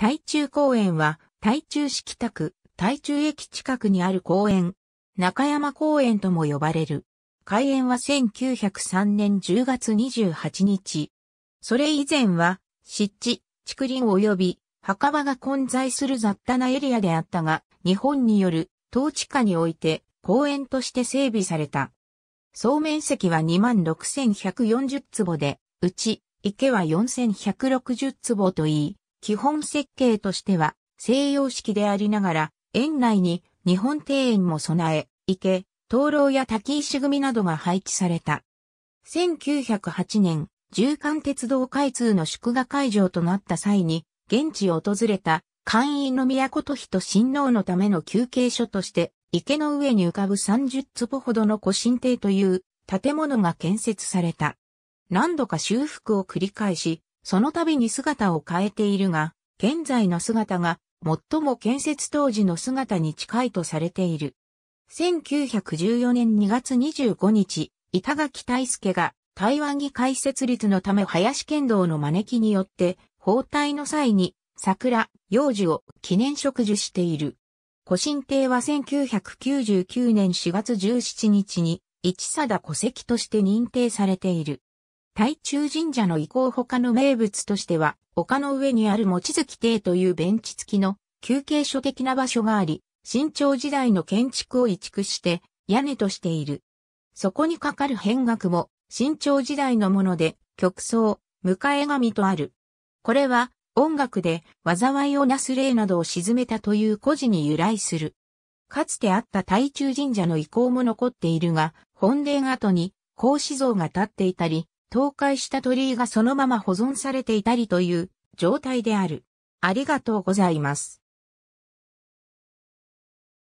台中公園は、台中市北区、台中駅近くにある公園、中山公園とも呼ばれる。開園は1903年10月28日。それ以前は、湿地、竹林及び墓場が混在する雑多なエリアであったが、日本による統治下において公園として整備された。総面積は26,140坪で、うち池は4,160坪といい、基本設計としては西洋式でありながら、園内に日本庭園も備え、池、灯籠や滝石組などが配置された。1908年、縦貫鉄道開通の祝賀会場となった際に、現地を訪れた会員の都と比と親王のための休憩所として、池の上に浮かぶ30坪ほどの古神邸という建物が建設された。何度か修復を繰り返し、その度に姿を変えているが、現在の姿が最も建設当時の姿に近いとされている。1914年2月25日、板垣大輔が台湾議会設立のため林剣道の招きによって包帯の際に桜、幼樹を記念植樹している。古神帝は1999年4月17日に一貞戸籍として認定されている。台中神社の遺構他の名物としては、丘の上にある餅月亭というベンチ付きの休憩所的な場所があり、新朝時代の建築を移築して屋根としている。そこにかかる変額も新朝時代のもので曲奏、迎え神とある。これは音楽で災いをなす霊などを沈めたという故事に由来する。かつてあった台中神社の遺構も残っているが、本殿跡に孔子像が立っていたり、倒壊した鳥居がそのまま保存されていたりという状態である。ありがとうございます。